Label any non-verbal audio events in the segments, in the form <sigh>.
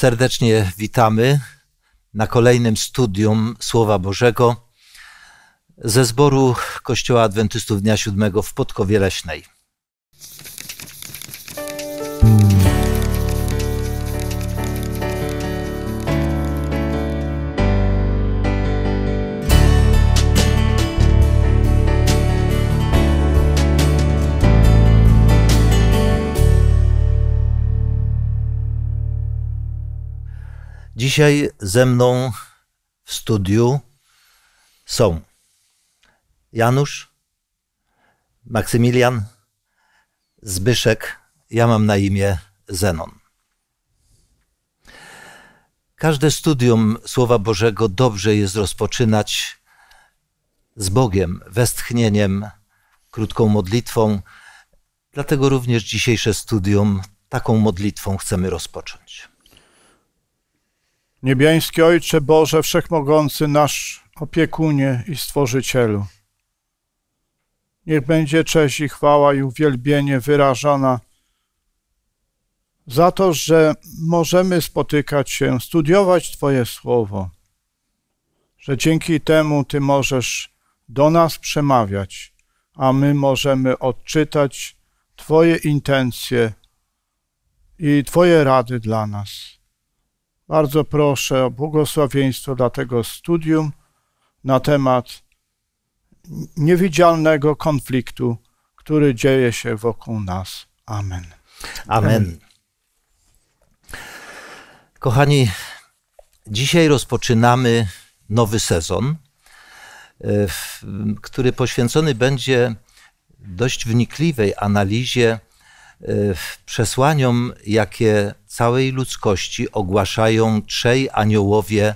Serdecznie witamy na kolejnym studium Słowa Bożego ze zboru Kościoła Adwentystów Dnia Siódmego w Podkowie Leśnej. Dzisiaj ze mną w studiu są Janusz, Maksymilian, Zbyszek, ja mam na imię Zenon. Każde studium Słowa Bożego dobrze jest rozpoczynać z Bogiem, westchnieniem, krótką modlitwą. Dlatego również dzisiejsze studium taką modlitwą chcemy rozpocząć. Niebiański Ojcze Boże Wszechmogący, nasz opiekunie i stworzycielu. Niech będzie cześć i chwała i uwielbienie wyrażana za to, że możemy spotykać się, studiować Twoje słowo, że dzięki temu Ty możesz do nas przemawiać, a my możemy odczytać Twoje intencje i Twoje rady dla nas. Bardzo proszę o błogosławieństwo dla tego studium na temat niewidzialnego konfliktu, który dzieje się wokół nas. Amen. Amen. Kochani, dzisiaj rozpoczynamy nowy sezon, e, który poświęcony będzie dość wnikliwej analizie Y, przesłaniom, jakie całej ludzkości ogłaszają trzej aniołowie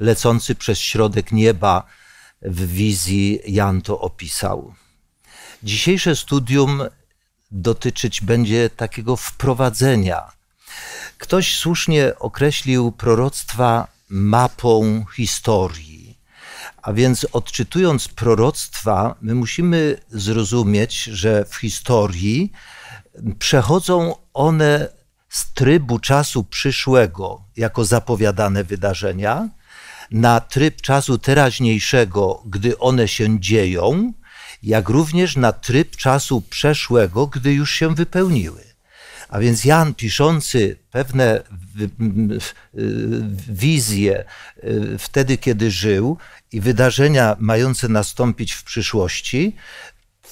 lecący przez środek nieba w wizji Jan to opisał. Dzisiejsze studium dotyczyć będzie takiego wprowadzenia. Ktoś słusznie określił proroctwa mapą historii. A więc odczytując proroctwa, my musimy zrozumieć, że w historii przechodzą one z trybu czasu przyszłego jako zapowiadane wydarzenia na tryb czasu teraźniejszego, gdy one się dzieją, jak również na tryb czasu przeszłego, gdy już się wypełniły. A więc Jan piszący pewne wizje y, wtedy, kiedy żył i wydarzenia mające nastąpić w przyszłości,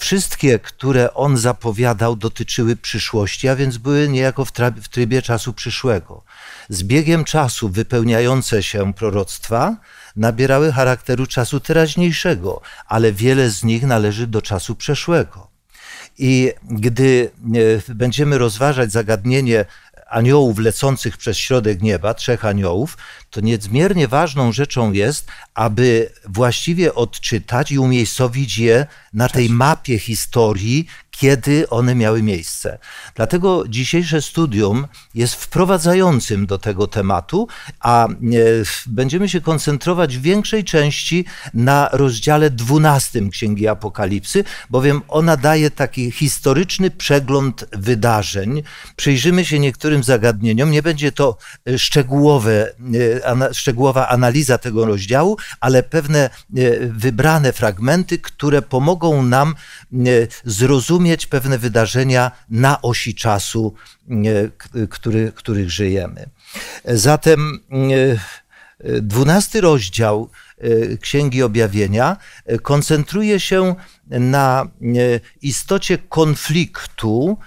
Wszystkie, które on zapowiadał, dotyczyły przyszłości, a więc były niejako w, w trybie czasu przyszłego. Z biegiem czasu wypełniające się proroctwa nabierały charakteru czasu teraźniejszego, ale wiele z nich należy do czasu przeszłego. I gdy e, będziemy rozważać zagadnienie aniołów lecących przez środek nieba, trzech aniołów, to niezmiernie ważną rzeczą jest, aby właściwie odczytać i umiejscowić je na tej mapie historii, kiedy one miały miejsce. Dlatego dzisiejsze studium jest wprowadzającym do tego tematu, a e, będziemy się koncentrować w większej części na rozdziale 12 Księgi Apokalipsy, bowiem ona daje taki historyczny przegląd wydarzeń. Przyjrzymy się niektórym zagadnieniom. Nie będzie to e, szczegółowe, e, szczegółowa analiza tego rozdziału, ale pewne wybrane fragmenty, które pomogą nam zrozumieć, rozumieć pewne wydarzenia na osi czasu, e, który, których żyjemy. Zatem e, dwunasty rozdział e, Księgi Objawienia koncentruje się na istocie konfliktu,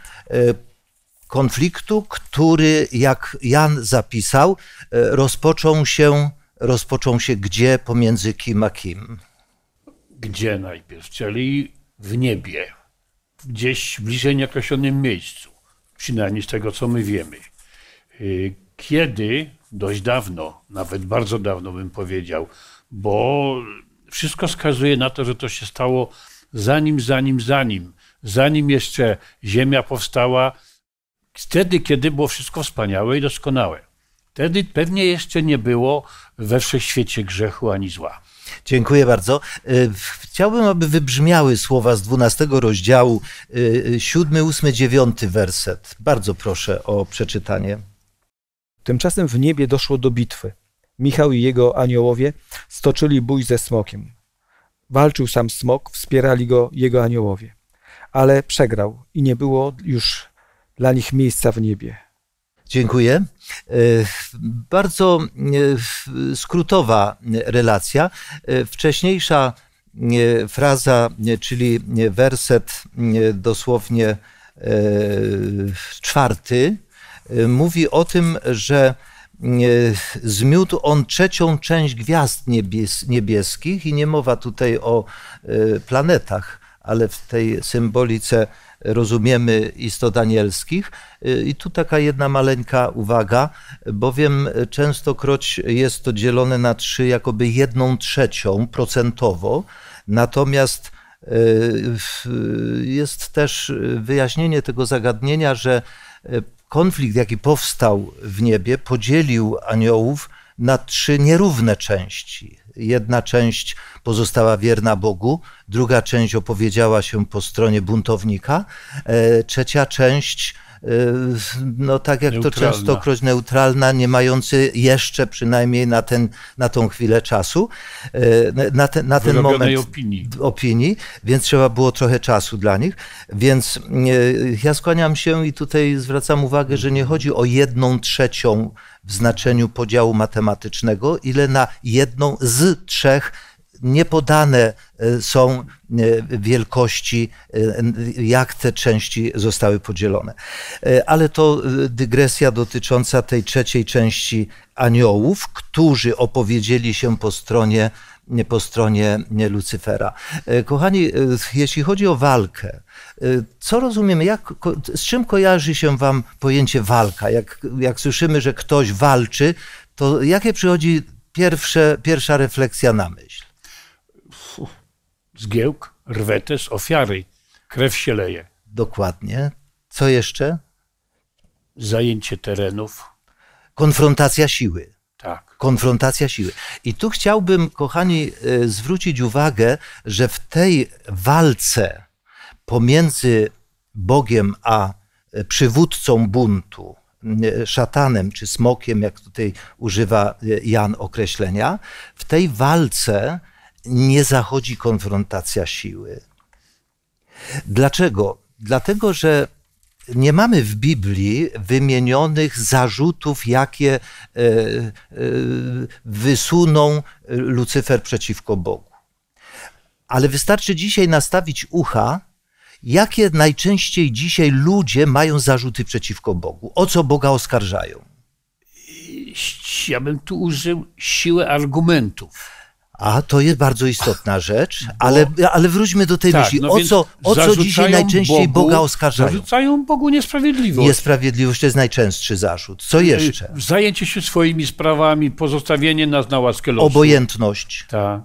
konfliktu, który, jak Jan zapisał, rozpoczął się, rozpoczął się gdzie pomiędzy kim a kim? Gdzie najpierw, czyli w niebie gdzieś bliżej nieokreślonym miejscu, przynajmniej z tego, co my wiemy. Y, kiedy, dość dawno, nawet bardzo dawno bym powiedział, bo wszystko wskazuje na to, że to się stało zanim, zanim, zanim, zanim jeszcze Ziemia powstała, wtedy, kiedy było wszystko wspaniałe i doskonałe. Wtedy pewnie jeszcze nie było we wszechświecie grzechu ani zła. Dziękuję bardzo. Y, chciałbym, aby wybrzmiały słowa z 12 rozdziału, 7, 8, 9 werset. Bardzo proszę o przeczytanie. Tymczasem w niebie doszło do bitwy. Michał i jego aniołowie stoczyli bój ze smokiem. Walczył sam smok, wspierali go jego aniołowie. Ale przegrał i nie było już dla nich miejsca w niebie. Dziękuję. E, bardzo e, skrótowa relacja. E, wcześniejsza fraza, czyli werset dosłownie czwarty, mówi o tym, że zmiótł on trzecią część gwiazd niebies niebieskich i nie mowa tutaj o planetach, ale w tej symbolice rozumiemy istot anielskich. Y, I tu taka jedna maleńka uwaga, bowiem częstokroć jest to dzielone na trzy, jakoby jedną trzecią procentowo, natomiast y, jest też wyjaśnienie tego zagadnienia, że y, konflikt, jaki powstał w niebie, podzielił aniołów na trzy nierówne części. Jedna część pozostała wierna Bogu, druga część opowiedziała się po stronie buntownika, e, trzecia część e, no tak jak neutralna. to częstokroć neutralna, nie mający jeszcze przynajmniej na, ten, na tą chwilę czasu, e, na, ten, na ten moment opinii. opinii, więc trzeba było trochę czasu dla nich. Więc ja skłaniam się i tutaj zwracam uwagę, że nie chodzi o jedną trzecią w znaczeniu podziału matematycznego, ile na jedną z trzech niepodane e, są e, wielkości, e, jak te części zostały podzielone. Ale to dygresja dotycząca tej trzeciej części aniołów, którzy opowiedzieli się po stronie po stronie Lucyfera. E, kochani, e, jeśli chodzi o walkę, e, co rozumiemy, jak, z czym kojarzy się wam pojęcie walka? Jak, jak słyszymy, że ktoś walczy, to jakie przychodzi pierwsze, pierwsza refleksja na myśl? Fuh, zgiełk, rwetes, ofiary, krew się leje. Dokładnie. Co jeszcze? Zajęcie terenów. Konfrontacja siły. Tak. Konfrontacja siły. I tu chciałbym, kochani, e, zwrócić uwagę, że w tej walce pomiędzy Bogiem a e, przywódcą buntu, e, szatanem czy smokiem, jak tutaj używa Jan określenia, w tej walce nie zachodzi konfrontacja siły. Dlaczego? Dlatego, że nie mamy w Biblii wymienionych zarzutów, jakie e, e, wysuną Lucyfer przeciwko Bogu. Ale wystarczy dzisiaj nastawić ucha, jakie najczęściej dzisiaj ludzie mają zarzuty przeciwko Bogu, o co Boga oskarżają. Ja bym tu użył siły argumentów a to jest bardzo istotna rzecz, bo... ale, ale wróćmy do tej tak, myśli. No o co, o co dzisiaj najczęściej Bogu, Boga oskarżają? Zarzucają Bogu niesprawiedliwość. Niesprawiedliwość to jest najczęstszy zarzut. Co y, jeszcze? Zajęcie się swoimi sprawami, pozostawienie nas na łaskę losu. Obojętność. Tak.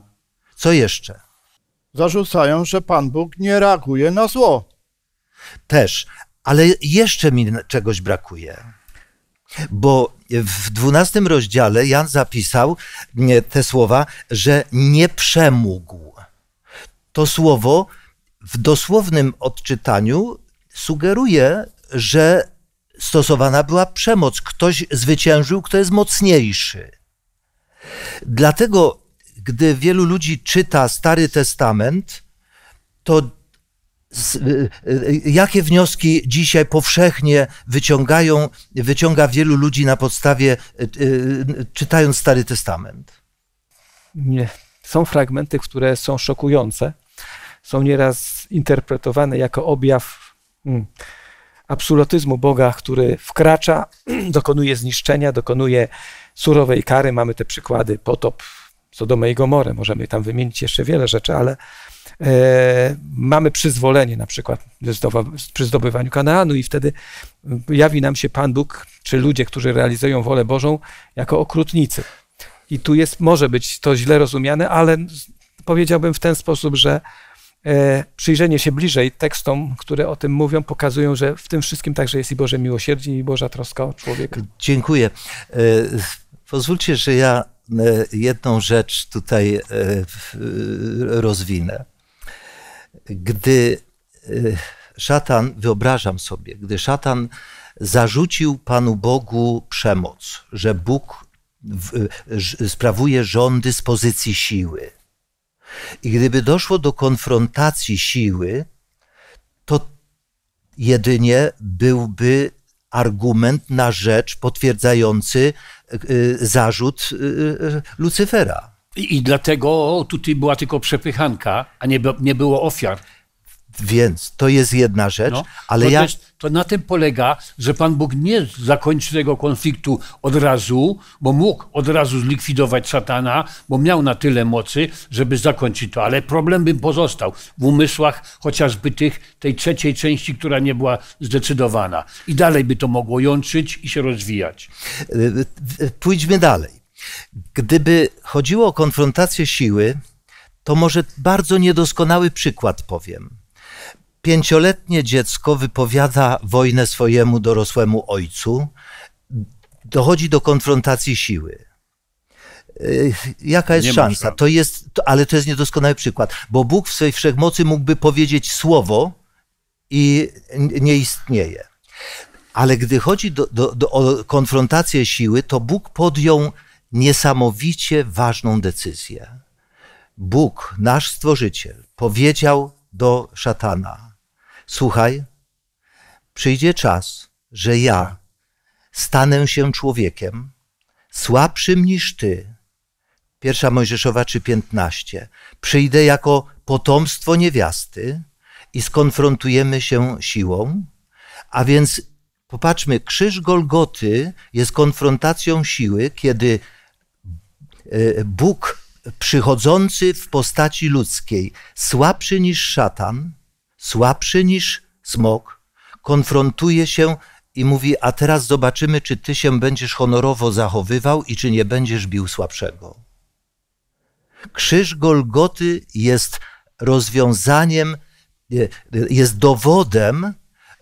Co jeszcze? Zarzucają, że Pan Bóg nie reaguje na zło. Też, ale jeszcze mi czegoś brakuje. Bo w dwunastym rozdziale Jan zapisał te słowa, że nie przemógł. To słowo w dosłownym odczytaniu sugeruje, że stosowana była przemoc. Ktoś zwyciężył, kto jest mocniejszy. Dlatego, gdy wielu ludzi czyta Stary Testament, to z, y, y, jakie wnioski dzisiaj powszechnie wyciągają, wyciąga wielu ludzi na podstawie, y, czytając Stary Testament? Nie. Są fragmenty, które są szokujące. Są nieraz interpretowane jako objaw mm, absolutyzmu Boga, który wkracza, <clears throat> dokonuje zniszczenia, dokonuje surowej kary. Mamy te przykłady potop co do mojego Gomorę. Możemy tam wymienić jeszcze wiele rzeczy, ale E, mamy przyzwolenie na przykład przy zdobywaniu Kanaanu i wtedy mm, jawi nam się Pan Bóg, czy ludzie, którzy realizują wolę Bożą, jako okrutnicy. I tu jest, może być to źle rozumiane, ale powiedziałbym w ten sposób, że e, przyjrzenie się bliżej tekstom, które o tym mówią, pokazują, że w tym wszystkim także jest i Boże miłosierdzie, i Boża troska o człowieka. Dziękuję. E, pozwólcie, że ja jedną rzecz tutaj rozwinę gdy y, szatan, wyobrażam sobie, gdy szatan zarzucił Panu Bogu przemoc, że Bóg w, sprawuje rządy z pozycji siły. I gdyby doszło do konfrontacji siły, to jedynie byłby argument na rzecz potwierdzający y, zarzut y, Lucyfera. I, dlatego tutaj była tylko przepychanka, a nie, nie było ofiar. Więc to jest jedna rzecz, no, ale to ja... Też, to na tym polega, że Pan Bóg nie zakończy tego konfliktu od razu, bo mógł od razu zlikwidować szatana, bo miał na tyle mocy, żeby zakończyć to, ale problem by pozostał w umysłach chociażby tych, tej trzeciej części, która nie była zdecydowana. I dalej by to mogło jączyć i się rozwijać. Y, y, y, pójdźmy dalej. Gdyby chodziło o konfrontację siły, to może bardzo niedoskonały przykład powiem. Pięcioletnie dziecko wypowiada wojnę swojemu dorosłemu ojcu, dochodzi do konfrontacji siły. Jaka jest szansa? To jest, to, ale to jest niedoskonały przykład, bo Bóg w swej wszechmocy mógłby powiedzieć słowo i nie istnieje. Ale gdy chodzi do, do, do, o konfrontację siły, to Bóg podjął niesamowicie ważną decyzję. Bóg, nasz stworzyciel, powiedział do szatana: Słuchaj, przyjdzie czas, że ja stanę się człowiekiem, słabszym niż ty. Pierwsza Mojżeszowa 3:15. Przyjdę jako potomstwo niewiasty i skonfrontujemy się siłą. A więc popatrzmy, krzyż Golgoty jest konfrontacją siły, kiedy E, Bóg przychodzący w postaci ludzkiej, słabszy niż szatan, słabszy niż smok, konfrontuje się i mówi: A teraz zobaczymy, czy ty się będziesz honorowo zachowywał i czy nie będziesz bił słabszego. Krzyż Golgoty jest rozwiązaniem, e, jest dowodem,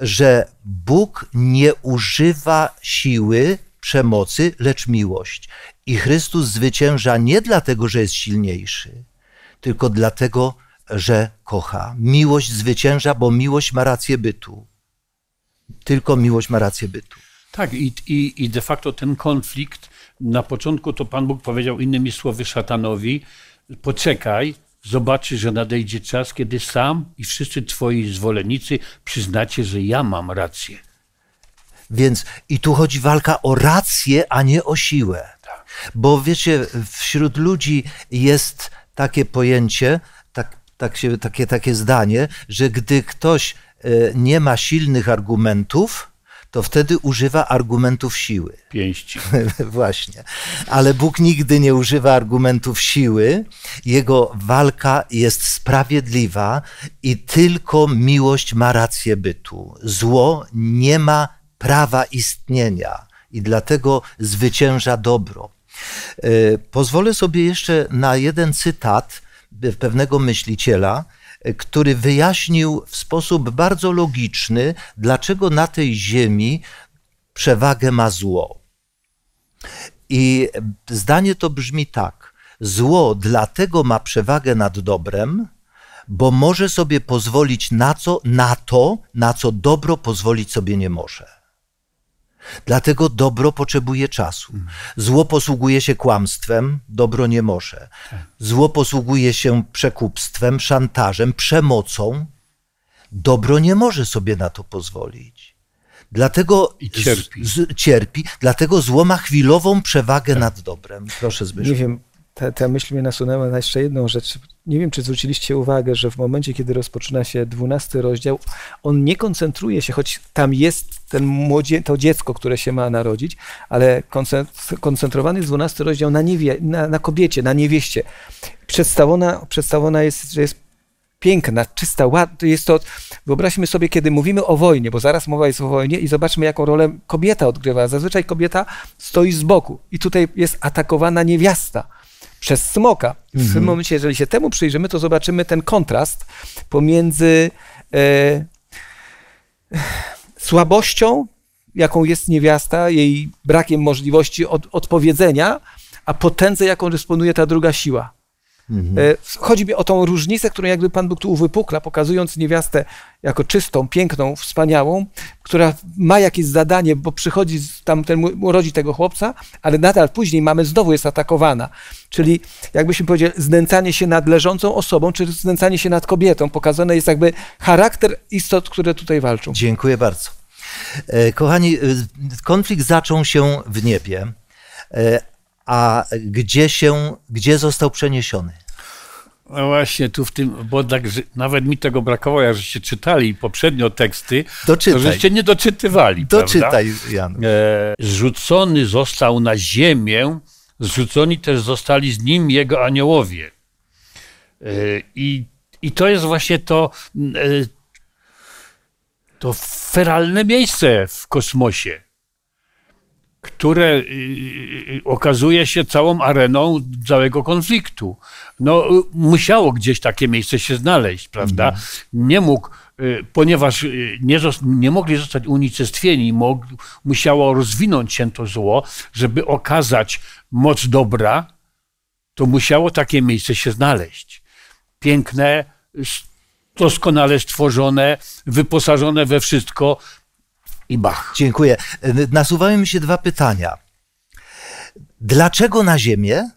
że Bóg nie używa siły przemocy, lecz miłość. I Chrystus zwycięża nie dlatego, że jest silniejszy, tylko dlatego, że kocha. Miłość zwycięża, bo miłość ma rację bytu. Tylko miłość ma rację bytu. Tak, i, i, i de facto ten konflikt, na początku to Pan Bóg powiedział innymi słowy szatanowi, poczekaj, zobaczy, że nadejdzie czas, kiedy sam i wszyscy twoi zwolennicy przyznacie, że ja mam rację. Więc i tu chodzi walka o rację, a nie o siłę. Tak. Bo wiecie, wśród ludzi jest takie pojęcie, tak, tak się, takie, takie zdanie, że gdy ktoś e, nie ma silnych argumentów, to wtedy używa argumentów siły. Pięści. <laughs> Właśnie. Ale Bóg nigdy nie używa argumentów siły. Jego walka jest sprawiedliwa i tylko miłość ma rację bytu. Zło nie ma prawa istnienia i dlatego zwycięża dobro. E, pozwolę sobie jeszcze na jeden cytat pewnego myśliciela, e, który wyjaśnił w sposób bardzo logiczny, dlaczego na tej ziemi przewagę ma zło. I zdanie to brzmi tak: zło dlatego ma przewagę nad dobrem, bo może sobie pozwolić na, co, na to, na co dobro pozwolić sobie nie może. Dlatego dobro potrzebuje czasu. Zło posługuje się kłamstwem, dobro nie może. Zło posługuje się przekupstwem, szantażem, przemocą. Dobro nie może sobie na to pozwolić. Dlatego I cierpi. Z, z, cierpi. Dlatego zło ma chwilową przewagę tak. nad dobrem. Proszę Zbyszku. Nie wiem, ta, ta myśl mnie nasunęła na jeszcze jedną rzecz, nie wiem, czy zwróciliście uwagę, że w momencie, kiedy rozpoczyna się dwunasty rozdział, on nie koncentruje się, choć tam jest ten młodzie, to dziecko, które się ma narodzić, ale koncentrowany jest dwunasty rozdział na, niewie, na, na, kobiecie, na niewieście. Przedstawiona, przedstawiona jest, że jest piękna, czysta, ładna. Jest to, wyobraźmy sobie, kiedy mówimy o wojnie, bo zaraz mowa jest o wojnie i zobaczmy, jaką rolę kobieta odgrywa. Zazwyczaj kobieta stoi z boku i tutaj jest atakowana niewiasta przez smoka. W mhm. tym momencie, jeżeli się temu przyjrzymy, to zobaczymy ten kontrast pomiędzy e, słabością, jaką jest niewiasta, jej brakiem możliwości od, odpowiedzenia, a potędze, jaką dysponuje ta druga siła. Mhm. E, Chodzi mi o tą różnicę, którą jakby Pan Bóg tu uwypukla, pokazując niewiastę jako czystą, piękną, wspaniałą, która ma jakieś zadanie, bo przychodzi tam, ten, urodzi tego chłopca, ale nadal później mamy znowu jest atakowana. Czyli jakbyśmy powiedzieli, znęcanie się nad leżącą osobą, czy znęcanie się nad kobietą. Pokazany jest jakby charakter istot, które tutaj walczą. Dziękuję bardzo. E, kochani, e, konflikt zaczął się w niebie a gdzie się, gdzie został przeniesiony? No właśnie, tu w tym, bo tak, nawet mi tego brakowało, jak żeście czytali poprzednio teksty, Doczytaj. to żeście nie doczytywali. Doczytaj, prawda? Jan. E, rzucony został na ziemię, zrzuconi też zostali z nim jego aniołowie. E, I, i to jest właśnie to, e, to feralne miejsce w kosmosie które y, y, y, okazuje się całą areną całego konfliktu. No, musiało gdzieś takie miejsce się znaleźć, prawda? Mhm. Nie mógł ponieważ nie, nie, mogli zostać unicestwieni, mog, musiało rozwinąć się to zło, żeby okazać moc dobra, to musiało takie miejsce się znaleźć. Piękne, doskonale stworzone, wyposażone we wszystko, i Bach. Dziękuję. Y, nasuwają mi się dwa pytania. Dlaczego na Ziemię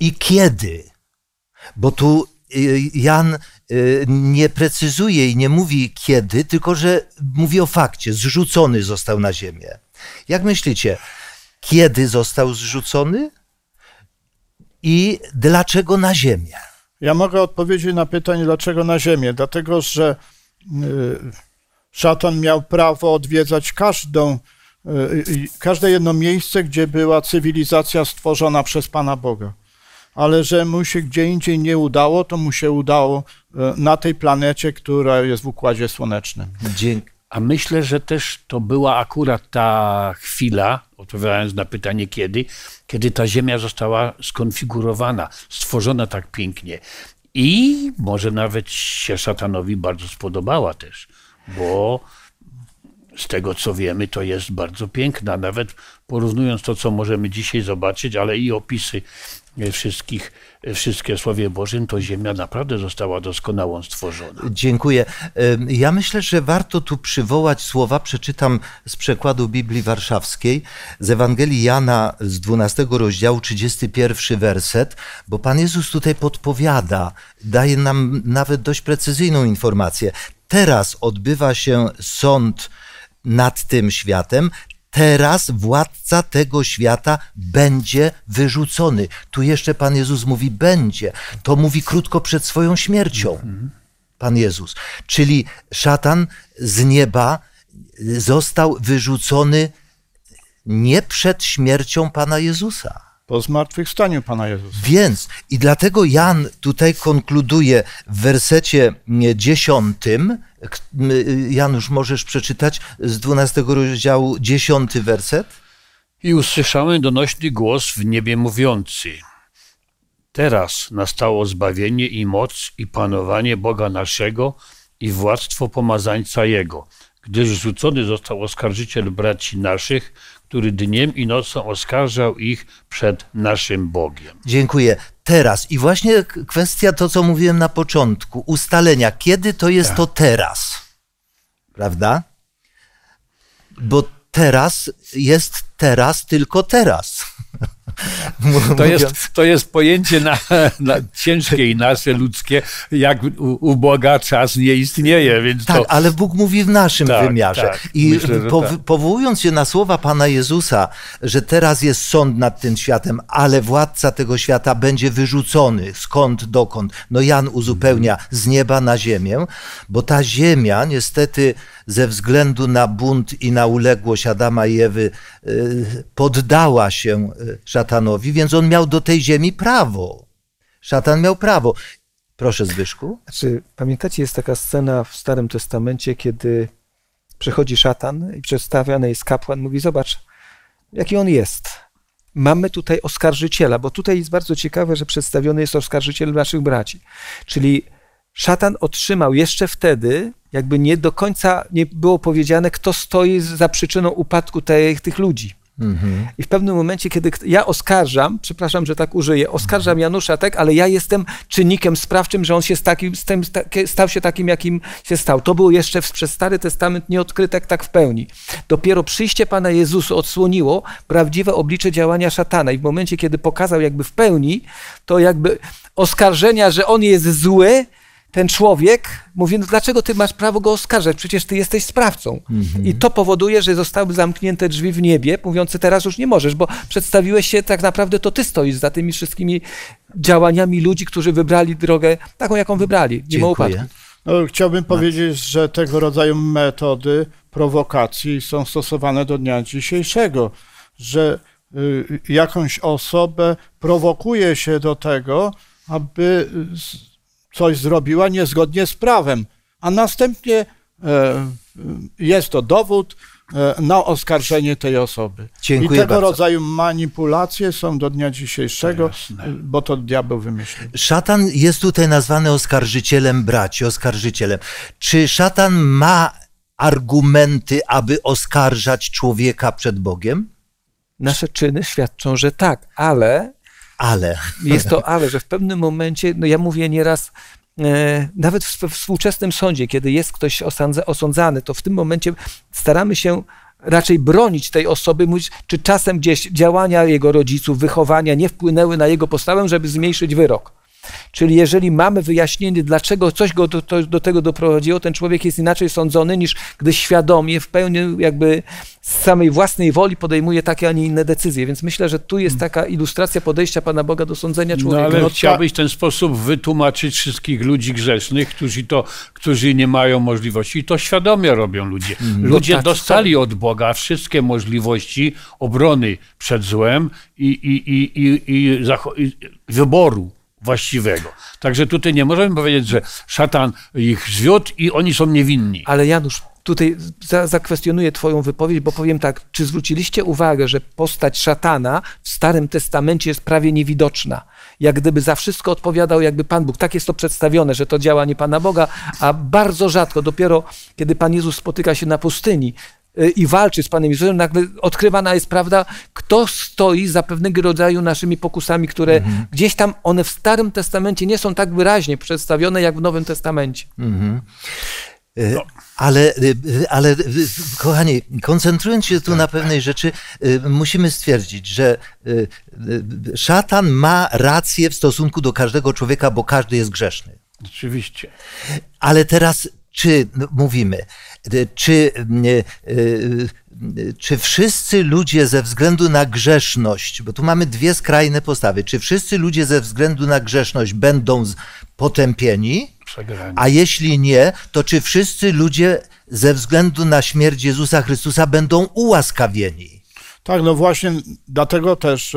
i kiedy? Bo tu y, Jan y, nie precyzuje i nie mówi kiedy, tylko że mówi o fakcie, zrzucony został na Ziemię. Jak myślicie, kiedy został zrzucony i dlaczego na Ziemię? Ja mogę odpowiedzieć na pytanie, dlaczego na Ziemię? Dlatego, że. Yy Szatan miał prawo odwiedzać każdą, e, e, każde jedno miejsce, gdzie była cywilizacja stworzona przez Pana Boga. Ale że mu się gdzie indziej nie udało, to mu się udało e, na tej planecie, która jest w układzie słonecznym. Dzięki. A myślę, że też to była akurat ta chwila, odpowiadając na pytanie kiedy, kiedy ta Ziemia została skonfigurowana, stworzona tak pięknie. I może nawet się szatanowi bardzo spodobała też bo z tego co wiemy, to jest bardzo piękna. Nawet porównując to, co możemy dzisiaj zobaczyć, ale i opisy e, wszystkich, e, wszystkie Słowie Bożym, to ziemia naprawdę została doskonałą stworzona. Dziękuję. Ja myślę, że warto tu przywołać słowa, przeczytam z przekładu Biblii Warszawskiej, z Ewangelii Jana z 12 rozdziału, 31 werset, bo Pan Jezus tutaj podpowiada, daje nam nawet dość precyzyjną informację teraz odbywa się sąd nad tym światem, teraz władca tego świata będzie wyrzucony. Tu jeszcze Pan Jezus mówi będzie. To mówi krótko przed swoją śmiercią. Pan Jezus. Czyli szatan z nieba został wyrzucony nie przed śmiercią Pana Jezusa. Po zmartwychwstaniu Pana Jezusa. Więc i dlatego Jan tutaj konkluduje w wersecie mm, dziesiątym, Janusz możesz przeczytać z 12 rozdziału dziesiąty werset. I usłyszałem donośny głos w niebie mówiący. Teraz nastało zbawienie i moc i panowanie Boga naszego i władztwo pomazańca Jego – gdyż rzucony został oskarżyciel braci naszych, który dniem i nocą oskarżał ich przed naszym Bogiem. Dziękuję. Teraz i właśnie kwestia to, co mówiłem na początku, ustalenia, kiedy to jest tak. to teraz, prawda? Bo teraz jest teraz tylko teraz. To jest, to jest pojęcie na, na ciężkie i nasze ludzkie, jak u, u, Boga czas nie istnieje. Więc tak, to... ale Bóg mówi w naszym tak, wymiarze. Tak, I myślę, tak. powołując się na słowa Pana Jezusa, że teraz jest sąd nad tym światem, ale władca tego świata będzie wyrzucony skąd dokąd. No Jan uzupełnia z nieba na ziemię, bo ta ziemia niestety ze względu na bunt i na uległość Adama i Ewy y, poddała się y, szatanowi, więc on miał do tej ziemi prawo. Szatan miał prawo. Proszę Zbyszku. Znaczy, pamiętacie, jest taka scena w Starym Testamencie, kiedy przychodzi szatan i przedstawiany jest kapłan, mówi, zobacz, jaki on jest. Mamy tutaj oskarżyciela, bo tutaj jest bardzo ciekawe, że przedstawiony jest oskarżyciel naszych braci. Czyli szatan otrzymał jeszcze wtedy jakby nie do końca nie było powiedziane, kto stoi za przyczyną upadku tej, tych ludzi. Mhm. I w pewnym momencie, kiedy ja oskarżam, przepraszam, że tak użyję, oskarżam Janusza, tak, ale ja jestem czynnikiem sprawczym, że on się takim, stał się takim, jakim się stał. To było jeszcze przez Stary Testament nieodkryte tak w pełni. Dopiero przyjście Pana Jezusa odsłoniło prawdziwe oblicze działania szatana i w momencie, kiedy pokazał jakby w pełni, to jakby oskarżenia, że on jest zły, ten człowiek mówi, no dlaczego ty masz prawo go oskarżać? Przecież ty jesteś sprawcą. Mhm. I to powoduje, że zostały zamknięte drzwi w niebie, mówiące teraz już nie możesz, bo przedstawiłeś się tak naprawdę, to ty stoisz za tymi wszystkimi działaniami ludzi, którzy wybrali drogę taką, jaką wybrali, mimo upadku. No, chciałbym powiedzieć, że tego rodzaju metody prowokacji są stosowane do dnia dzisiejszego, że y, y jakąś osobę prowokuje się do tego, aby z, coś zrobiła niezgodnie z prawem, a następnie e, jest to dowód e, na oskarżenie tej osoby. Dziękuję I tego bardzo. rodzaju manipulacje są do dnia dzisiejszego, bo to diabeł wymyślił. Szatan jest tutaj nazwany oskarżycielem braci, oskarżycielem. Czy szatan ma argumenty, aby oskarżać człowieka przed Bogiem? Nasze czyny świadczą, że tak, ale ale. Jest to ale, że w pewnym momencie, no ja mówię nieraz, e, nawet w współczesnym sądzie, kiedy jest ktoś osądza, osądzany, to w tym momencie staramy się raczej bronić tej osoby, mówić, czy czasem gdzieś działania jego rodziców, wychowania nie wpłynęły na jego postawę, żeby zmniejszyć wyrok. Czyli jeżeli mamy wyjaśnienie, dlaczego coś go do, do, tego doprowadziło, ten człowiek jest inaczej sądzony, niż gdy świadomie, w pełni jakby z samej własnej woli podejmuje takie, a nie inne decyzje. Więc myślę, że tu jest hmm. taka ilustracja podejścia Pana Boga do sądzenia no, człowieka. No ale tak. chciałbyś w ten sposób wytłumaczyć wszystkich ludzi grzecznych, którzy, to, którzy nie mają możliwości. I to świadomie robią ludzie. Hmm. No ludzie no tak, dostali od Boga wszystkie możliwości obrony przed złem i, i, i, i, i, i wyboru właściwego. Także tutaj nie możemy powiedzieć, że szatan ich zwiódł i oni są niewinni. Ale Janusz, tutaj za, zakwestionuję Twoją wypowiedź, bo powiem tak, czy zwróciliście uwagę, że postać szatana w Starym Testamencie jest prawie niewidoczna? Jak gdyby za wszystko odpowiadał jakby Pan Bóg. Tak jest to przedstawione, że to działanie Pana Boga, a bardzo rzadko, dopiero kiedy Pan Jezus spotyka się na pustyni Y, i walczy z Panem Jezusem, nagle odkrywana jest prawda, kto stoi za pewnego rodzaju naszymi pokusami, które mhm. gdzieś tam one w Starym Testamencie nie są tak wyraźnie przedstawione jak w Nowym Testamencie. Mhm. Y, no. Ale, y, ale kochani, koncentrując się tu tak. na pewnej rzeczy, musimy stwierdzić, że szatan ma rację w stosunku do każdego człowieka, bo każdy jest grzeszny. Oczywiście. Ale teraz czy mówimy, Y, czy, mm, y, y, czy wszyscy ludzie ze względu na grzeszność, bo tu mamy dwie skrajne postawy, czy wszyscy ludzie ze względu na grzeszność będą potępieni? Przegrani. A jeśli nie, to czy wszyscy ludzie ze względu na śmierć Jezusa Chrystusa będą ułaskawieni? Tak, no właśnie dlatego też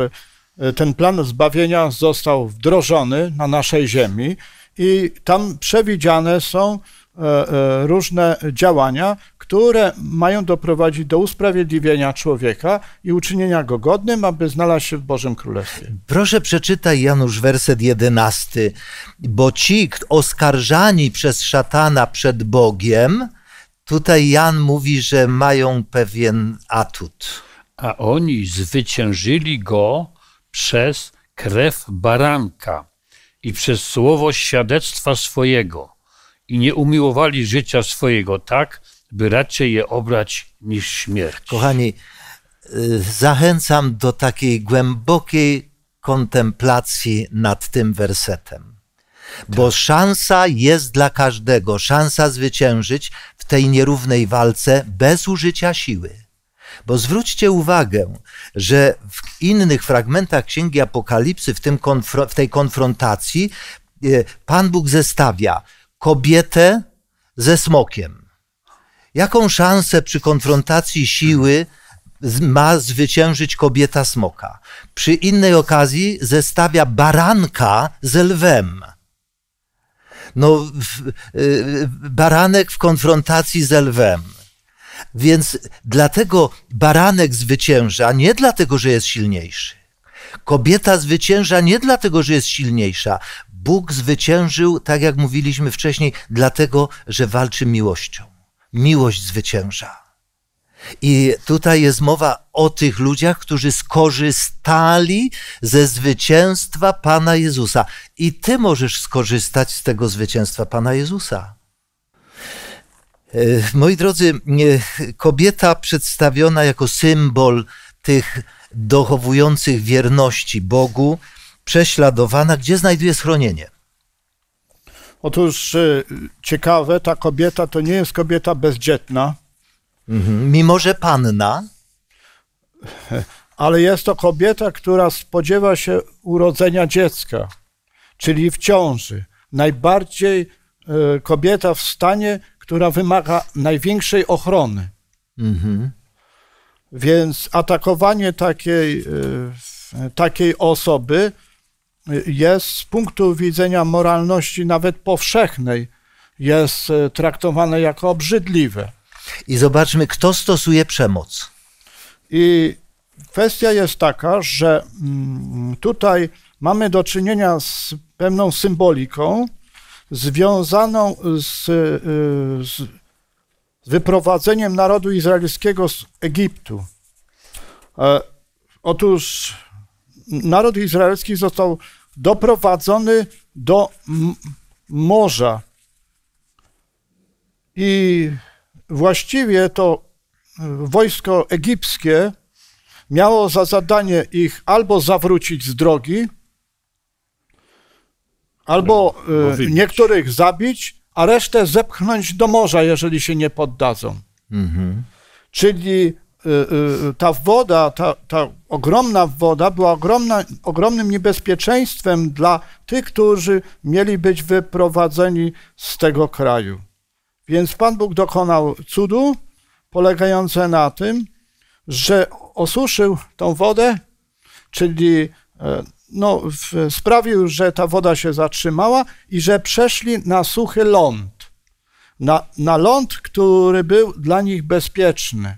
e, ten plan zbawienia został wdrożony na naszej ziemi i tam przewidziane są E, e, różne działania, które mają doprowadzić do usprawiedliwienia człowieka i uczynienia go godnym, aby znalazł się w Bożym Królestwie. Proszę przeczytaj Janusz werset 11. bo ci oskarżani przez szatana przed Bogiem, tutaj Jan mówi, że mają pewien atut. A oni zwyciężyli go przez krew baranka i przez słowo świadectwa swojego i nie umiłowali życia swojego tak, by raczej je obrać niż śmierć. Kochani, y, zachęcam do takiej głębokiej kontemplacji nad tym wersetem. Bo tak. szansa jest dla każdego, szansa zwyciężyć w tej nierównej walce bez użycia siły. Bo zwróćcie uwagę, że w innych fragmentach Księgi Apokalipsy, w, tym w tej konfrontacji, y, Pan Bóg zestawia kobietę ze smokiem. Jaką szansę przy konfrontacji siły ma zwyciężyć kobieta smoka? Przy innej okazji zestawia baranka ze lwem. No, y, baranek w konfrontacji ze lwem. Więc dlatego baranek zwycięża, nie dlatego, że jest silniejszy. Kobieta zwycięża nie dlatego, że jest silniejsza. Bóg zwyciężył, tak jak mówiliśmy wcześniej, dlatego, że walczy miłością. Miłość zwycięża. I tutaj jest mowa o tych ludziach, którzy skorzystali ze zwycięstwa Pana Jezusa. I ty możesz skorzystać z tego zwycięstwa Pana Jezusa. E, moi drodzy, e, kobieta przedstawiona jako symbol tych dochowujących wierności Bogu, prześladowana, gdzie znajduje schronienie? Otóż y, ciekawe, ta kobieta to nie jest kobieta bezdzietna. Mhm. Mimo, że panna. <laughs> Ale jest to kobieta, która spodziewa się urodzenia dziecka, czyli w ciąży. Najbardziej y, kobieta w stanie, która wymaga największej ochrony. Mhm. Więc atakowanie takiej, y, takiej osoby jest z punktu widzenia moralności nawet powszechnej, jest e, traktowane jako obrzydliwe. I zobaczmy, kto stosuje przemoc. I kwestia jest taka, że mm, tutaj mamy do czynienia z pewną symboliką związaną z, e, z wyprowadzeniem narodu izraelskiego z Egiptu. E, otóż naród izraelski został doprowadzony do morza. I właściwie to e, wojsko egipskie miało za zadanie ich albo zawrócić z drogi, albo e, niektórych zabić, a resztę zepchnąć do morza, jeżeli się nie poddadzą. Mhm. Czyli e, ta woda, ta, ta ogromna woda była ogromna, ogromnym niebezpieczeństwem dla tych, którzy mieli być wyprowadzeni z tego kraju. Więc Pan Bóg dokonał cudu polegające na tym, że osuszył tą wodę, czyli e, no, sprawił, że ta woda się zatrzymała i że przeszli na suchy ląd. Na, na ląd, który był dla nich bezpieczny.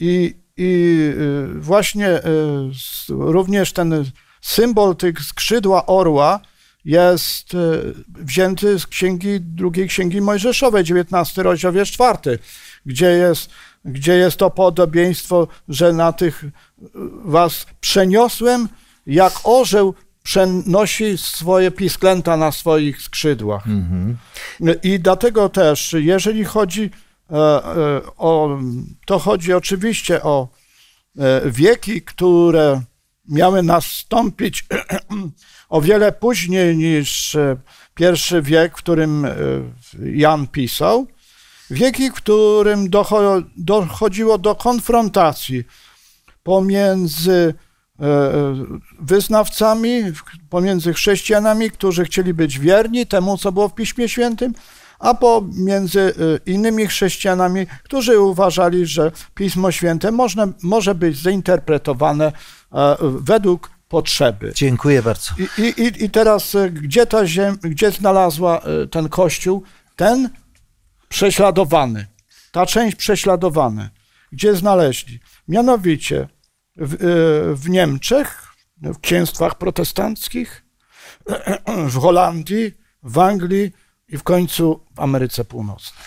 I i y, właśnie y, również ten symbol tych skrzydła orła jest y, wzięty z księgi, drugiej księgi Mojżeszowej, 19 rozdział, wiersz 4, gdzie jest, gdzie jest to podobieństwo, że na tych was przeniosłem, jak orzeł przenosi swoje pisklęta na swoich skrzydłach. Mm -hmm. I dlatego też, jeżeli chodzi E, e, o, to chodzi oczywiście o e, wieki, które miały nastąpić <clears throat> o wiele później niż pierwszy wiek, w którym Jan pisał. Wieki, w którym dochodziło do konfrontacji pomiędzy wyznawcami, pomiędzy chrześcijanami, którzy chcieli być wierni temu, co było w Piśmie Świętym, a pomiędzy y, innymi chrześcijanami, którzy uważali, że Pismo Święte może być zinterpretowane e, według potrzeby. Dziękuję bardzo. I, i, i teraz, y, gdzie ta gdzie znalazła y, ten kościół? Ten prześladowany, ta część prześladowana, gdzie znaleźli? Mianowicie w, w Niemczech, w księstwach protestanckich, <clears throat> w Holandii, w Anglii, i w końcu w Ameryce Północnej.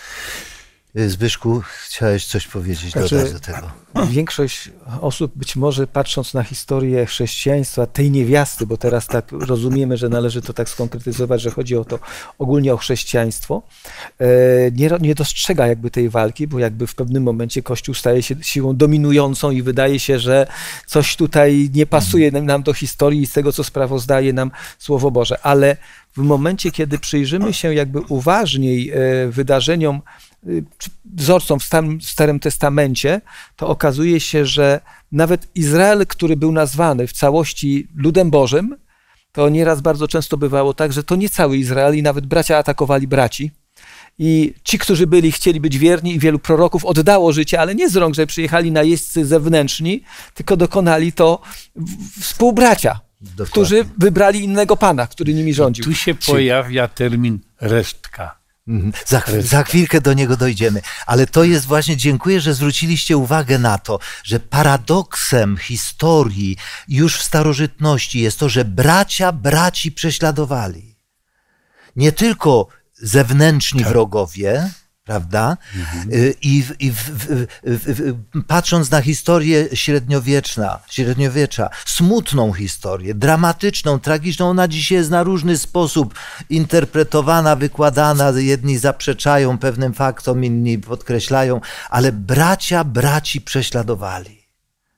Y, Zbyszku, chciałeś coś powiedzieć znaczy, dodać do tego? Większość osób być może patrząc na historię chrześcijaństwa, tej niewiasty, bo teraz tak rozumiemy, że należy to tak skonkretyzować, że chodzi o to ogólnie o chrześcijaństwo, e, nie, nie dostrzega jakby tej walki, bo jakby w pewnym momencie Kościół staje się siłą dominującą i wydaje się, że coś tutaj nie pasuje nam do historii i z tego, co sprawozdaje nam Słowo Boże. Ale w momencie, kiedy przyjrzymy się jakby uważniej e, wydarzeniom Y, wzorcą w Starym, Testamencie, to okazuje się, że nawet Izrael, który był nazwany w całości ludem Bożym, to nieraz bardzo często bywało tak, że to nie cały Izrael i nawet bracia atakowali braci. I ci, którzy byli, chcieli być wierni, i wielu proroków oddało życie, ale nie z rąk, że przyjechali na jeźdźcy zewnętrzni, tylko dokonali to współbracia, Dokładnie. którzy wybrali innego pana, który nimi rządził. Tu się pojawia termin resztka. Mhm. Za, chwil, za, chwilkę do niego dojdziemy. Ale to jest właśnie, dziękuję, że zwróciliście uwagę na to, że paradoksem historii już w starożytności jest to, że bracia braci prześladowali. Nie tylko zewnętrzni tak. wrogowie, prawda? Mhm. I, w, i w, w, patrząc na historię średniowieczna, średniowiecza, smutną historię, dramatyczną, tragiczną, ona dzisiaj jest na różny sposób interpretowana, wykładana, jedni zaprzeczają pewnym faktom, inni podkreślają, ale bracia braci prześladowali.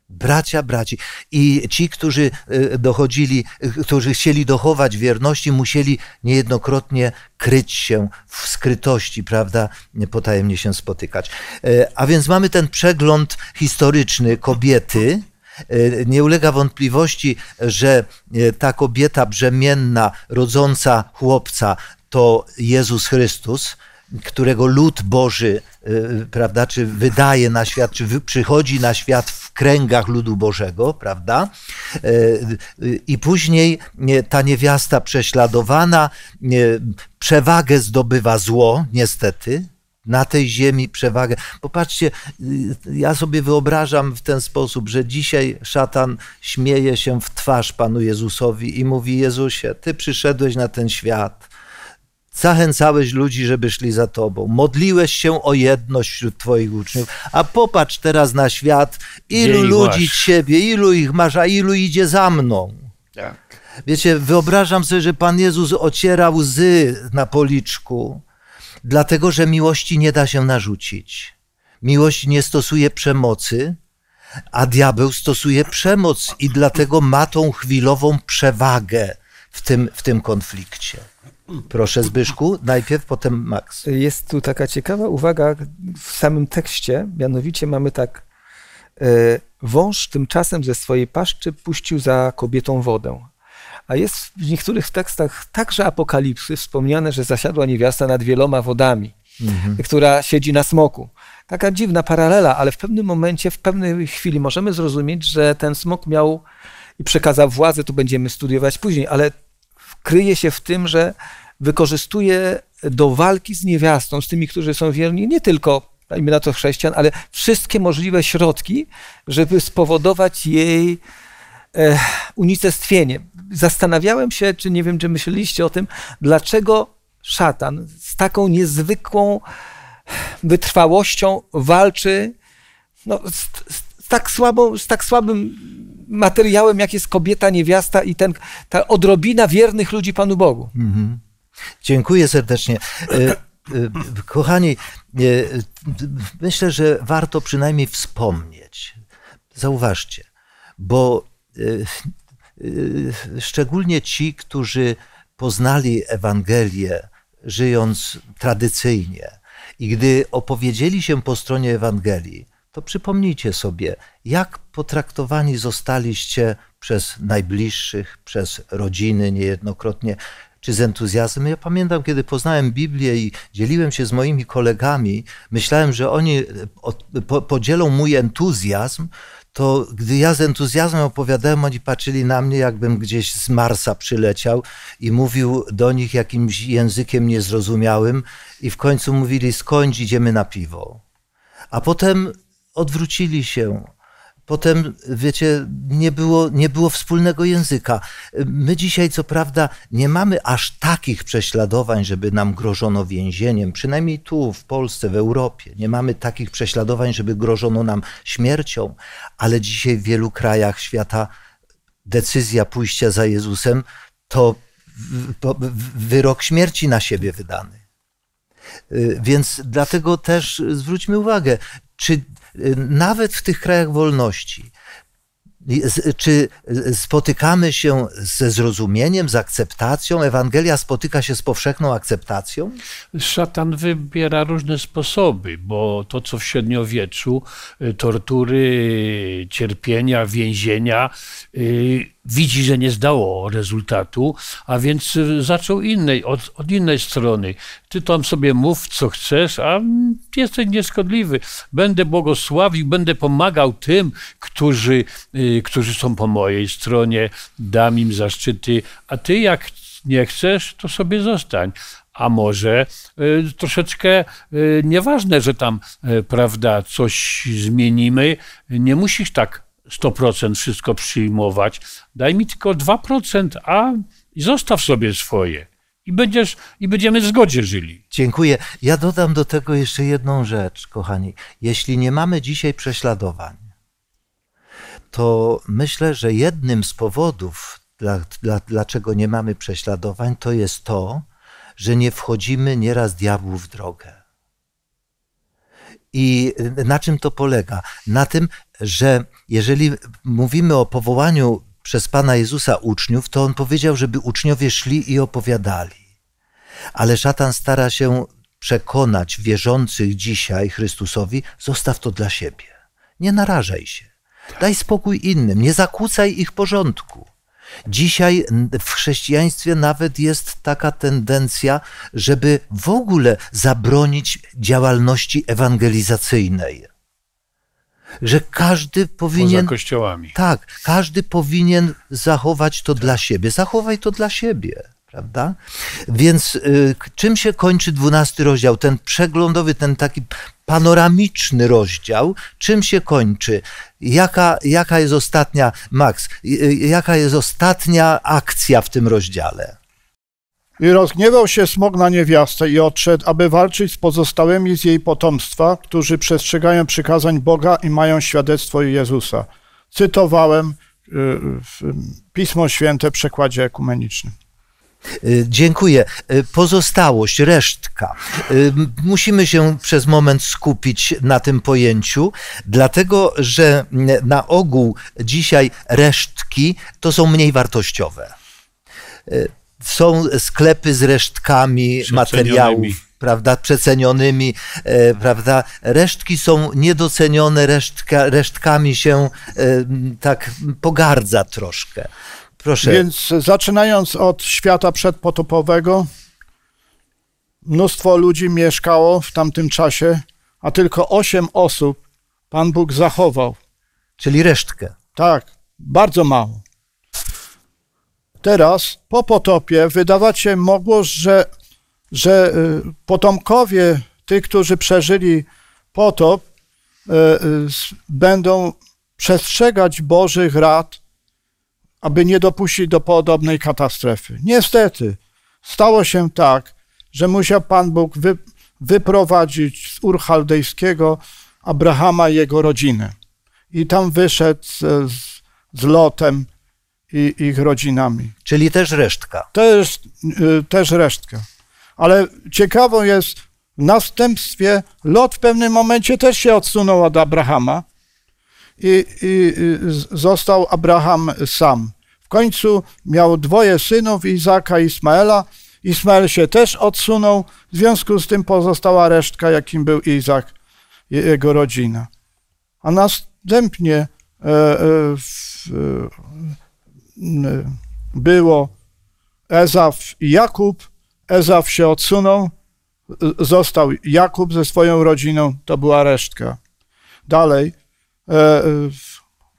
Bracia, braci. I ci, którzy e, dochodzili, e, którzy chcieli dochować wierności, musieli niejednokrotnie kryć się w skrytości, prawda, potajemnie się spotykać. E, a więc mamy ten przegląd historyczny kobiety. Nie ulega wątpliwości, że ta kobieta brzemienna, rodząca chłopca, to Jezus Chrystus którego lud Boży, e, prawda, czy wydaje na świat, czy przychodzi na świat w kręgach ludu Bożego, prawda? E, e, I później ta niewiasta prześladowana przewagę zdobywa zło, niestety, na tej ziemi przewagę. Popatrzcie, ja sobie wyobrażam w ten sposób, że dzisiaj szatan śmieje się w twarz Panu Jezusowi i mówi: Jezusie, Ty przyszedłeś na ten świat zachęcałeś ludzi, żeby szli za tobą, modliłeś się o jedność wśród twoich uczniów, a popatrz teraz na świat, ilu ludzi masz. ciebie, ilu ich masz, a ilu idzie za mną. Tak. Wiecie, wyobrażam sobie, że Pan Jezus ociera łzy na policzku, dlatego że miłości nie da się narzucić. Miłość nie stosuje przemocy, a diabeł stosuje przemoc i dlatego ma tą chwilową przewagę w tym, w tym konflikcie. Proszę Zbyszku, najpierw, potem Max. Jest tu taka ciekawa uwaga w samym tekście, mianowicie mamy tak. E, wąż tymczasem ze swojej paszczy puścił za kobietą wodę. A jest w niektórych tekstach także apokalipsy wspomniane, że zasiadła niewiasta nad wieloma wodami, mhm. która siedzi na smoku. Taka dziwna paralela, ale w pewnym momencie, w pewnej chwili możemy zrozumieć, że ten smok miał i przekazał władzę, tu będziemy studiować później, ale kryje się w tym, że wykorzystuje do walki z niewiastą, z tymi, którzy są wierni, nie tylko dajmy na to chrześcijan, ale wszystkie możliwe środki, żeby spowodować jej e, unicestwienie. Zastanawiałem się, czy nie wiem, czy myśleliście o tym, dlaczego szatan z taką niezwykłą wytrwałością walczy no, z, z, tak słabą, z tak słabym materiałem, jak jest kobieta, niewiasta i ten, ta odrobina wiernych ludzi Panu Bogu. Mhm. Dziękuję serdecznie. E, e, kochani, e, myślę, że warto przynajmniej wspomnieć. Zauważcie, bo szczególnie ci, którzy poznali Ewangelię, żyjąc tradycyjnie, i gdy opowiedzieli się po stronie Ewangelii, to przypomnijcie sobie, jak potraktowani zostaliście przez najbliższych, przez rodziny niejednokrotnie, czy z entuzjazmem. Ja pamiętam, kiedy poznałem Biblię i dzieliłem się z moimi kolegami, myślałem, że oni e, e, podzielą mój entuzjazm, to gdy ja z entuzjazmem opowiadałem, oni patrzyli na mnie, jakbym gdzieś z Marsa przyleciał i mówił do nich jakimś językiem niezrozumiałym, i w końcu mówili: skąd idziemy na piwo? A potem odwrócili się. Potem, wiecie, nie było, nie było wspólnego języka. My dzisiaj, co prawda, nie mamy aż takich prześladowań, żeby nam grożono więzieniem, przynajmniej tu, w Polsce, w Europie. Nie mamy takich prześladowań, żeby grożono nam śmiercią, ale dzisiaj w wielu krajach świata decyzja pójścia za Jezusem to wyrok śmierci na siebie wydany. Y, więc dlatego też zwróćmy uwagę, czy nawet w tych krajach wolności, czy spotykamy się ze zrozumieniem, z akceptacją? Ewangelia spotyka się z powszechną akceptacją? Szatan wybiera różne sposoby, bo to, co w średniowieczu, y, tortury, cierpienia, więzienia, y, widzi, że nie zdało rezultatu, a więc y, zaczął innej, od, od innej strony. Ty tam sobie mów, co chcesz, a jesteś nieszkodliwy. Będę błogosławił, będę pomagał tym, którzy, y, którzy są po mojej stronie, dam im zaszczyty, a ty jak nie chcesz, to sobie zostań a może y, troszeczkę y, nieważne, że tam, y, prawda, coś zmienimy. Nie musisz tak 100% wszystko przyjmować. Daj mi tylko 2%, a zostaw sobie swoje. I, będziesz, I będziemy w zgodzie żyli. Dziękuję. Ja dodam do tego jeszcze jedną rzecz, kochani. Jeśli nie mamy dzisiaj prześladowań, to myślę, że jednym z powodów, dla, dla, dlaczego nie mamy prześladowań, to jest to, że nie wchodzimy nieraz diabłu w drogę. I na czym to polega? Na tym, że jeżeli mówimy o powołaniu przez Pana Jezusa uczniów, to on powiedział, żeby uczniowie szli i opowiadali. Ale szatan stara się przekonać wierzących dzisiaj Chrystusowi, zostaw to dla siebie. Nie narażaj się. Daj spokój innym, nie zakłócaj ich porządku. Dzisiaj w chrześcijaństwie nawet jest taka tendencja, żeby w ogóle zabronić działalności ewangelizacyjnej. Że każdy powinien. Poza kościołami. Tak, każdy powinien zachować to dla siebie. Zachowaj to dla siebie prawda? Więc y, czym się kończy dwunasty rozdział, ten przeglądowy, ten taki panoramiczny rozdział, czym się kończy? Jaka, jaka jest ostatnia, Max, y, y, jaka jest ostatnia akcja w tym rozdziale? I rozgniewał się smog na niewiastę i odszedł, aby walczyć z pozostałymi z jej potomstwa, którzy przestrzegają przykazań Boga i mają świadectwo Jezusa. Cytowałem y, y, Pismo Święte w przekładzie ekumenicznym. Y, dziękuję. Y, pozostałość, resztka. Y, musimy się przez moment skupić na tym pojęciu, dlatego że na ogół dzisiaj resztki to są mniej wartościowe. Są sklepy z resztkami materiałów prawda, przecenionymi, e, prawda, resztki są niedocenione, resztka, resztkami się e, tak pogardza troszkę. Proszę. Więc zaczynając od świata przedpotopowego, mnóstwo ludzi mieszkało w tamtym czasie, a tylko osiem osób Pan Bóg zachował. Czyli resztkę. Tak, bardzo mało. Teraz po potopie wydawać się mogło, że, że y, potomkowie tych, którzy przeżyli potop, y, y, będą przestrzegać Bożych rad aby nie dopuścić do podobnej katastrofy. Niestety, stało się tak, że musiał Pan Bóg wy, wyprowadzić z Ur Chaldejskiego Abrahama i jego rodziny. I tam wyszedł z, z, z Lotem i ich rodzinami. Czyli też resztka. Też, y, też resztka. Ale ciekawą jest, w następstwie Lot w pewnym momencie też się odsunął od Abrahama i, i, został Abraham sam. W końcu miał dwoje synów, Izaka i Ismaela. Ismael się też odsunął, w związku z tym pozostała resztka, jakim był Izak, jego rodzina. A następnie e, e, w, e, było Ezaf i Jakub. Ezaf się odsunął, został Jakub ze swoją rodziną, to była resztka. Dalej e,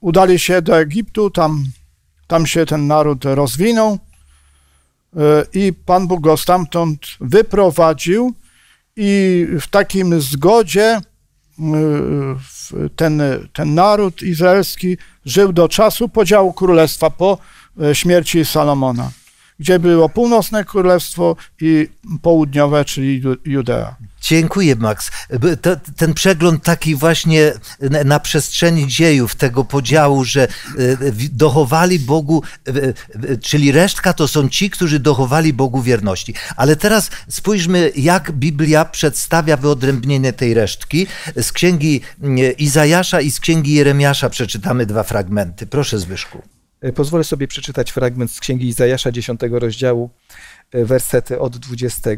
udali się do Egiptu, tam tam się ten naród rozwinął e, i Pan Bóg go stamtąd wyprowadził i w takim zgodzie e, ten, ten naród izraelski żył do czasu podziału królestwa po e, śmierci Salomona gdzie było północne królestwo i południowe, czyli Judea. Dziękuję, Max. ten przegląd taki właśnie na przestrzeni dziejów, tego podziału, że e, dochowali Bogu, e, e, czyli resztka to są ci, którzy dochowali Bogu wierności. Ale teraz spójrzmy, jak Biblia przedstawia wyodrębnienie tej resztki. Z księgi mm, Izajasza i z księgi Jeremiasza przeczytamy dwa fragmenty. Proszę, Zbyszku. E, pozwolę sobie przeczytać fragment z Księgi Izajasza 10 rozdziału, e, wersety od 20.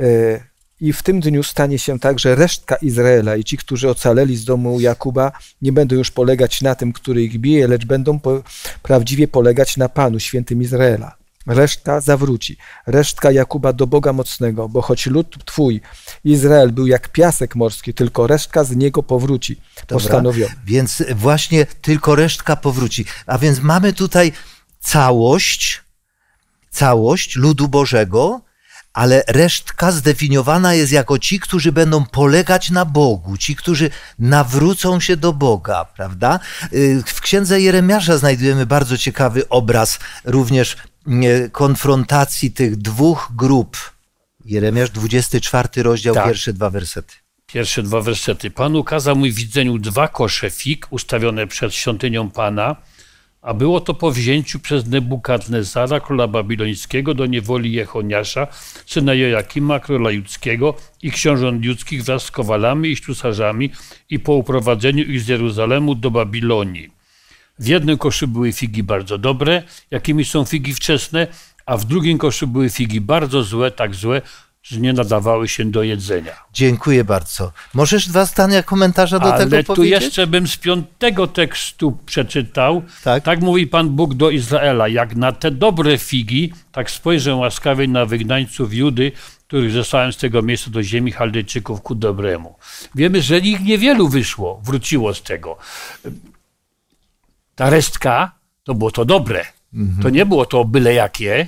E, I w tym dniu stanie się tak, że resztka Izraela i ci, którzy ocaleli z domu Jakuba, nie będą już polegać na tym, który ich bije, lecz będą po, prawdziwie polegać na Panu, świętym Izraela. Reszta zawróci, resztka Jakuba do Boga mocnego, bo choć lud Twój, Izrael, był jak piasek morski, tylko resztka z niego powróci, Postanowiono. Więc właśnie tylko resztka powróci. A więc mamy tutaj całość, całość ludu Bożego, ale resztka zdefiniowana jest jako ci, którzy będą polegać na Bogu, ci, którzy nawrócą się do Boga, prawda? Y, w księdze Jeremiasza znajdujemy bardzo ciekawy obraz również E, konfrontacji tych dwóch grup. Jeremiasz 24 rozdział, tak. pierwsze dwa wersety. Pierwsze dwa wersety. Pan ukazał mi widzeniu dwa kosze fig ustawione przed świątynią Pana, a było to po wzięciu przez Nebukadnezara, króla babilońskiego, do niewoli Jehoniasza, syna Jojakima, króla judzkiego i książąt judzkich wraz z kowalami i ślusarzami i po uprowadzeniu ich z Jeruzalemu do Babilonii. W jednym koszu były figi bardzo dobre, jakimi są figi wczesne, a w drugim koszu były figi bardzo złe, tak złe, że nie nadawały się do jedzenia. Dziękuję bardzo. Możesz dwa zdania komentarza do Ale tego powiedzieć? Ale tu jeszcze bym z piątego tekstu przeczytał. Tak? tak mówi Pan Bóg do Izraela. Jak na te dobre figi, tak spojrzę łaskawie na wygnańców Judy, których zostałem z tego miejsca do ziemi Chaldejczyków ku dobremu. Wiemy, że ich niewielu wyszło, wróciło z tego ta resztka to było to dobre. Mhm. To nie było to byle jakie,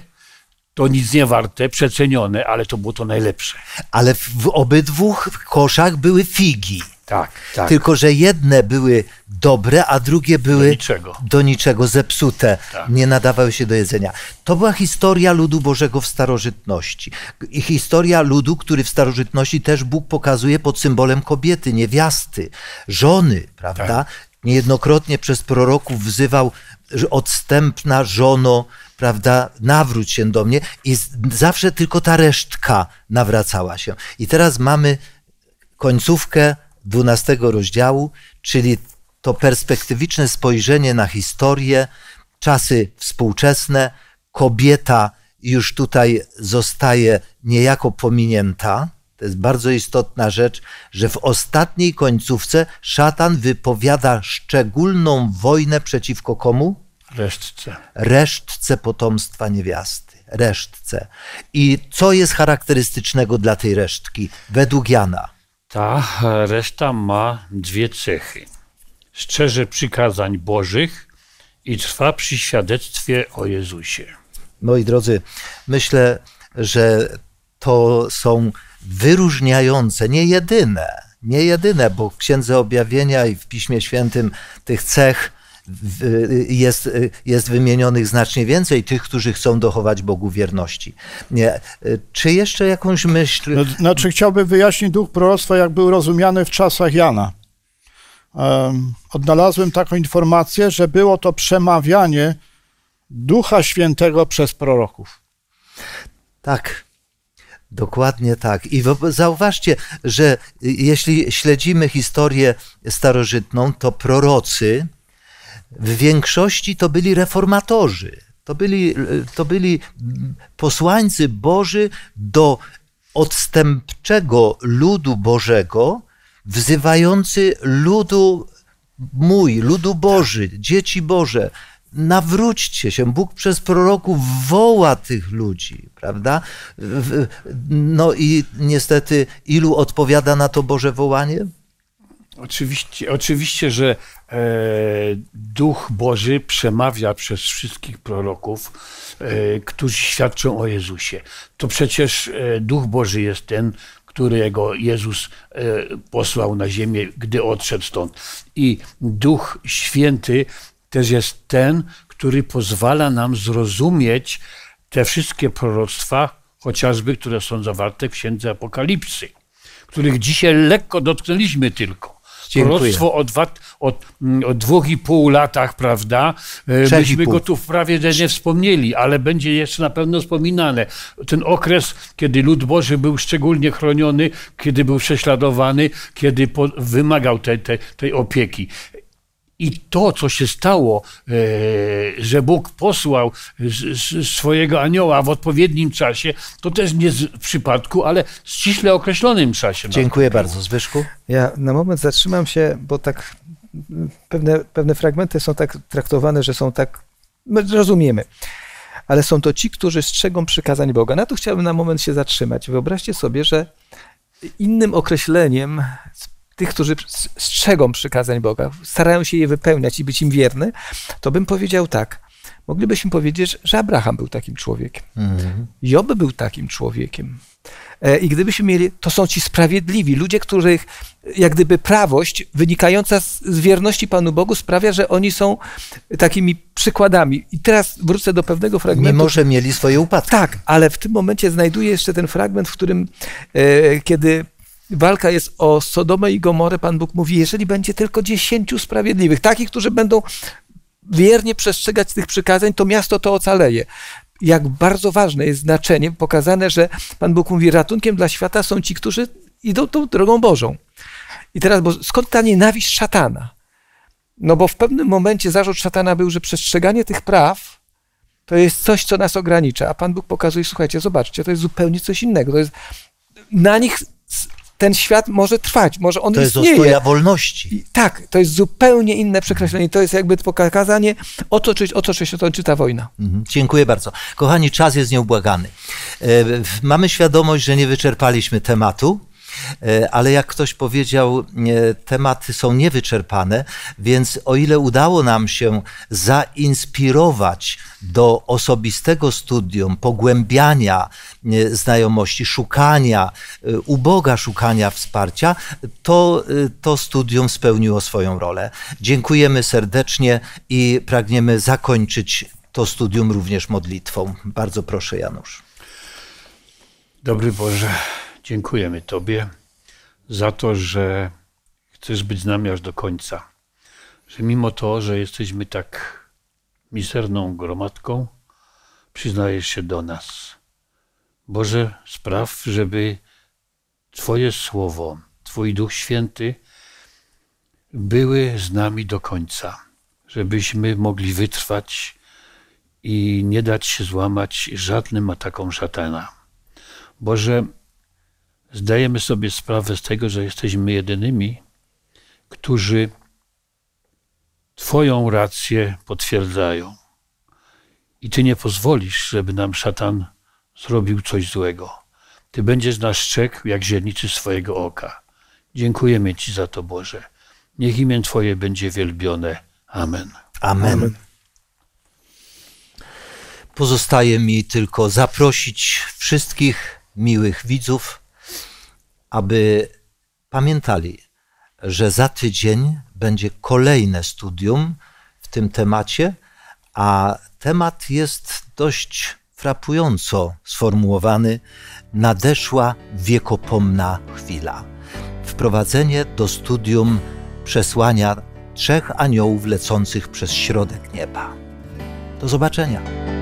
to nic nie warte, przecenione, ale to było to najlepsze. Ale w obydwu koszach były figi. Tak, tak. Tylko, że jedne były dobre, a drugie były do niczego, do niczego zepsute, tak. nie nadawały się do jedzenia. To była historia ludu Bożego w starożytności. I historia ludu, który w starożytności też Bóg pokazuje pod symbolem kobiety, niewiasty, żony, prawda? Tak niejednokrotnie przez proroków wzywał, że odstępna żono, prawda, nawróć się do mnie i zawsze tylko ta resztka nawracała się. I teraz mamy końcówkę dwunastego rozdziału, czyli to perspektywiczne spojrzenie na historię, czasy współczesne, kobieta już tutaj zostaje niejako pominięta, to jest bardzo istotna rzecz, że w ostatniej końcówce szatan wypowiada szczególną wojnę przeciwko komu? Resztce. Resztce potomstwa niewiasty. Resztce. I co jest charakterystycznego dla tej resztki, według Jana? Ta e, reszta ma dwie cechy. Szczerze przykazań Bożych i trwa przy świadectwie o Jezusie. Moi drodzy, myślę, że to są wyróżniające, nie jedyne, nie jedyne, bo w Księdze Objawienia i w Piśmie Świętym tych cech y, jest, y, jest wymienionych znacznie więcej tych, którzy chcą dochować Bogu wierności. Nie. Y, czy jeszcze jakąś myśl? No, znaczy chciałbym wyjaśnić duch proroctwa, jak był rozumiany w czasach Jana. odnalazłem taką informację, że było to przemawianie Ducha Świętego przez proroków. Tak. Dokładnie tak. I zauważcie, że jeśli śledzimy historię starożytną, to prorocy w większości to byli reformatorzy. To byli, to byli posłańcy Boży do odstępczego ludu Bożego, wzywający ludu mój, ludu Boży, dzieci Boże, nawróćcie się. Bóg przez proroków woła tych ludzi, prawda? No i niestety, ilu odpowiada na to Boże wołanie? Oczywiście, oczywiście że e, Duch Boży przemawia przez wszystkich proroków, e, którzy świadczą o Jezusie. To przecież e, Duch Boży jest ten, którego Jezus e, posłał na ziemię, gdy odszedł stąd. I Duch Święty też jest ten, który pozwala nam zrozumieć te wszystkie proroctwa, chociażby które są zawarte w Księdze Apokalipsy, których dzisiaj lekko dotknęliśmy tylko. Proroctwo o, dwa, o, mm, o dwóch i pół latach, prawda? E, Trzech Myśmy go tu prawie nie wspomnieli, ale będzie jeszcze na pewno wspominane. Ten okres, kiedy lud Boży był szczególnie chroniony, kiedy był prześladowany, kiedy po, wymagał te, te, tej opieki. I to, co się stało, e, że Bóg posłał swojego anioła w odpowiednim czasie, to też nie w przypadku, ale ściśle określonym czasie. No. Dziękuję bardzo. Zbyszku? Ja na moment zatrzymam się, bo tak pewne, pewne fragmenty są tak traktowane, że są tak, my no, rozumiemy, ale są to ci, którzy strzegą przykazań Boga. Na to chciałbym na moment się zatrzymać. Wyobraźcie sobie, że innym określeniem tych, którzy strzegą przykazań Boga, starają się je wypełniać i być im wierny, to bym powiedział tak. Moglibyśmy powiedzieć, że Abraham był takim człowiekiem. Mhm. Job był takim człowiekiem. E, I gdybyśmy mieli, to są ci sprawiedliwi, ludzie, których jak gdyby prawość wynikająca z, z, wierności Panu Bogu sprawia, że oni są takimi przykładami. I teraz wrócę do pewnego fragmentu. Mimo, że mieli swoje upadki. Tak, ale w tym momencie znajduję jeszcze ten fragment, w którym e, kiedy walka jest o Sodomę i Gomorę, Pan Bóg mówi, jeżeli będzie tylko dziesięciu sprawiedliwych, takich, którzy będą wiernie przestrzegać tych przykazań, to miasto to ocaleje. Jak bardzo ważne jest znaczenie, pokazane, że Pan Bóg mówi, ratunkiem dla świata są ci, którzy idą tą drogą Bożą. I teraz, bo skąd ta nienawiść szatana? No bo w pewnym momencie zarzut szatana był, że przestrzeganie tych praw to jest coś, co nas ogranicza. A Pan Bóg pokazuje, słuchajcie, zobaczcie, to jest zupełnie coś innego. To jest, na nich ten świat może trwać, może on istnieje. To jest ostoja wolności. tak, to jest zupełnie inne przekreślenie. To jest jakby pokazanie, o co, się toczy ta wojna. Mhm. Dziękuję bardzo. Kochani, czas jest nieubłagany. E, mamy świadomość, że nie wyczerpaliśmy tematu, E, ale jak ktoś powiedział, e, tematy są niewyczerpane, więc o ile udało nam się zainspirować do osobistego studium, pogłębiania e, znajomości, szukania, uboga szukania wsparcia, to to studium spełniło swoją rolę. Dziękujemy serdecznie i pragniemy zakończyć to studium również modlitwą. Bardzo proszę, Janusz. Dobry Boże. Dziękujemy Tobie za to, że chcesz być z nami aż do końca. Że mimo to, że jesteśmy tak miserną gromadką, przyznajesz się do nas. Boże, spraw, żeby Twoje słowo, Twój Duch Święty były z nami do końca, żebyśmy mogli wytrwać i nie dać się złamać żadnym atakom szatana. Boże, zdajemy sobie sprawę z tego, że jesteśmy jedynymi, którzy Twoją rację potwierdzają. I Ty nie pozwolisz, żeby nam szatan zrobił coś złego. Ty będziesz nas strzegł jak źrenicy swojego oka. Dziękujemy Ci za to, Boże. Niech imię Twoje będzie wielbione. Amen. Amen. Amen. Pozostaje mi tylko zaprosić wszystkich miłych widzów aby pamiętali, że za tydzień będzie kolejne studium w tym temacie, a temat jest dość frapująco sformułowany: Nadeszła wiekopomna chwila. Wprowadzenie do studium przesłania trzech aniołów lecących przez środek nieba. Do zobaczenia.